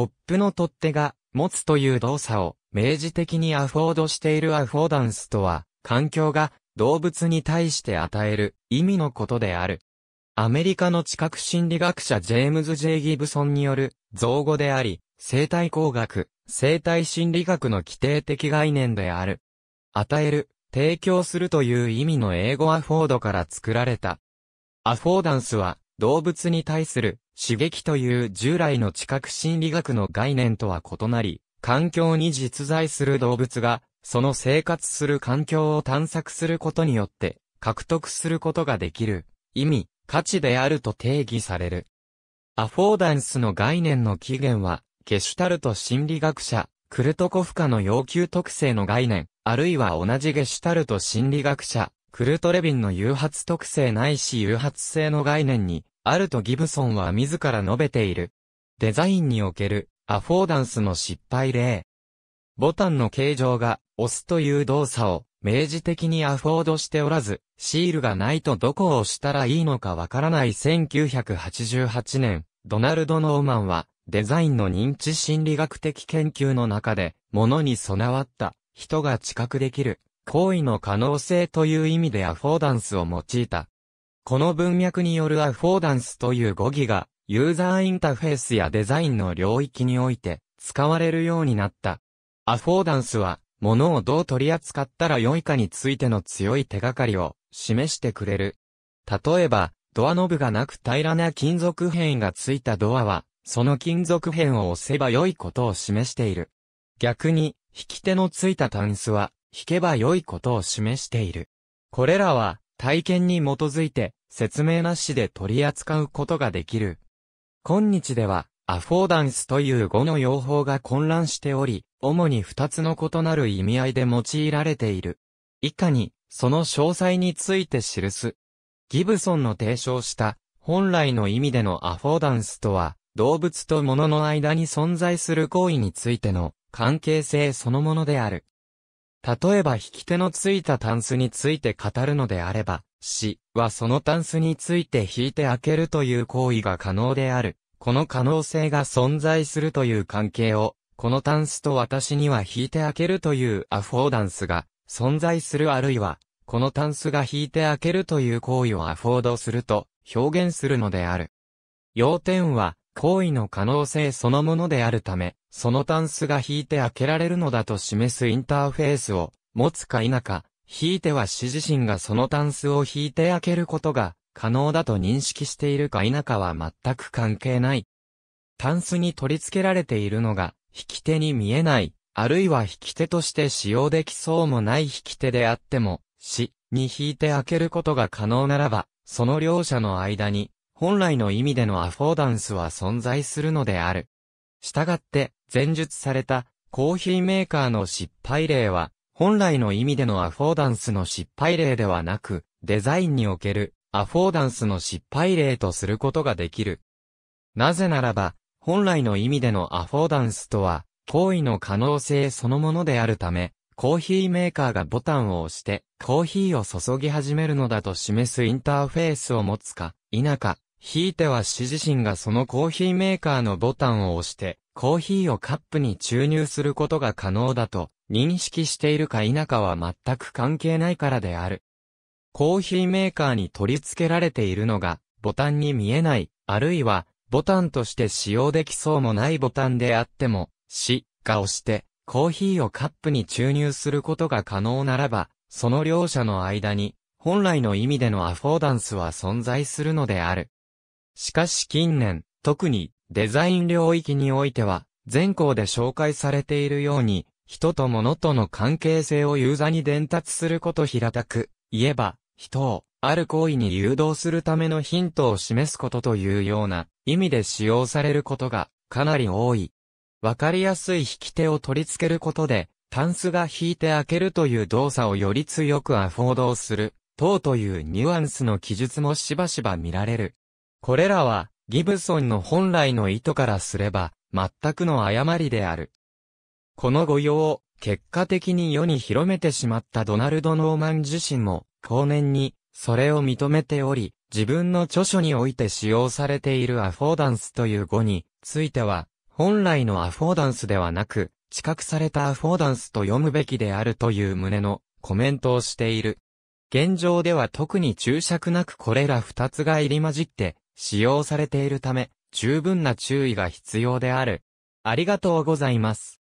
コップの取っ手が持つという動作を明示的にアフォードしているアフォーダンスとは、環境が動物に対して与える意味のことである。アメリカの知覚心理学者ジェームズ・ジェイ・ギブソンによる造語であり、生態工学、生態心理学の規定的概念である。与える、提供するという意味の英語アフォードから作られた。アフォーダンスは動物に対する刺激という従来の知覚心理学の概念とは異なり、環境に実在する動物が、その生活する環境を探索することによって、獲得することができる、意味、価値であると定義される。アフォーダンスの概念の起源は、ゲシュタルト心理学者、クルトコフカの要求特性の概念、あるいは同じゲシュタルト心理学者、クルトレビンの誘発特性ないし誘発性の概念にあるとギブソンは自ら述べている。デザインにおけるアフォーダンスの失敗例。ボタンの形状が押すという動作を明示的にアフォードしておらず、シールがないとどこを押したらいいのかわからない1988年、ドナルド・ノーマンはデザインの認知心理学的研究の中で、物に備わった人が知覚できる行為の可能性という意味でアフォーダンスを用いたこの文脈によるアフォーダンスという語義が、ユーザーインターフェースやデザインの領域において、使われるようになった。アフォーダンスは、物をどう取り扱ったら良いかについての強い手がかりを示してくれる。例えば、ドアノブがなく平らな金属片がついたドアは、その金属片を押せば良いことを示している。逆に、引き手のついたタンスは、引けば良いことを示している。これらは、体験に基づいて、説明なしで取り扱うことができる。今日では、アフォーダンスという語の用法が混乱しており、主に二つの異なる意味合いで用いられている。以下に、その詳細について記す。ギブソンの提唱した、本来の意味でのアフォーダンスとは、動物と物の間に存在する行為についての関係性そのものである。例えば引き手のついたタンスについて語るのであれば、死はそのタンスについて引いて開けるという行為が可能である。この可能性が存在するという関係を、このタンスと私には引いて開けるというアフォーダンスが存在するあるいは、このタンスが引いて開けるという行為をアフォードすると表現するのである。要点は、行為の可能性そのものであるため、そのタンスが引いて開けられるのだと示すインターフェースを持つか否か、引いては死自身がそのタンスを引いて開けることが可能だと認識しているか否かは全く関係ない。タンスに取り付けられているのが、引き手に見えない、あるいは引き手として使用できそうもない引き手であっても、死に引いて開けることが可能ならば、その両者の間に、本来の意味でのアフォーダンスは存在するのである。したがって、前述された、コーヒーメーカーの失敗例は、本来の意味でのアフォーダンスの失敗例ではなく、デザインにおけるアフォーダンスの失敗例とすることができる。なぜならば、本来の意味でのアフォーダンスとは、行為の可能性そのものであるため、コーヒーメーカーがボタンを押して、コーヒーを注ぎ始めるのだと示すインターフェースを持つか、否か、ひいては死自身がそのコーヒーメーカーのボタンを押して、コーヒーをカップに注入することが可能だと認識しているか否かは全く関係ないからである。コーヒーメーカーに取り付けられているのが、ボタンに見えない、あるいは、ボタンとして使用できそうもないボタンであっても、し、が押して、コーヒーをカップに注入することが可能ならば、その両者の間に、本来の意味でのアフォーダンスは存在するのである。しかし近年、特にデザイン領域においては、全校で紹介されているように、人と物との関係性をユーザーに伝達すること平たく、言えば、人を、ある行為に誘導するためのヒントを示すことというような意味で使用されることがかなり多い。わかりやすい引き手を取り付けることで、タンスが引いて開けるという動作をより強くアフォードする、等というニュアンスの記述もしばしば見られる。これらは、ギブソンの本来の意図からすれば、全くの誤りである。この御用を結果的に世に広めてしまったドナルド・ノーマン自身も、後年にそれを認めており、自分の著書において使用されているアフォーダンスという語については、本来のアフォーダンスではなく、知覚されたアフォーダンスと読むべきであるという旨のコメントをしている。現状では特に注釈なくこれら二つが入り混じって使用されているため、十分な注意が必要である。ありがとうございます。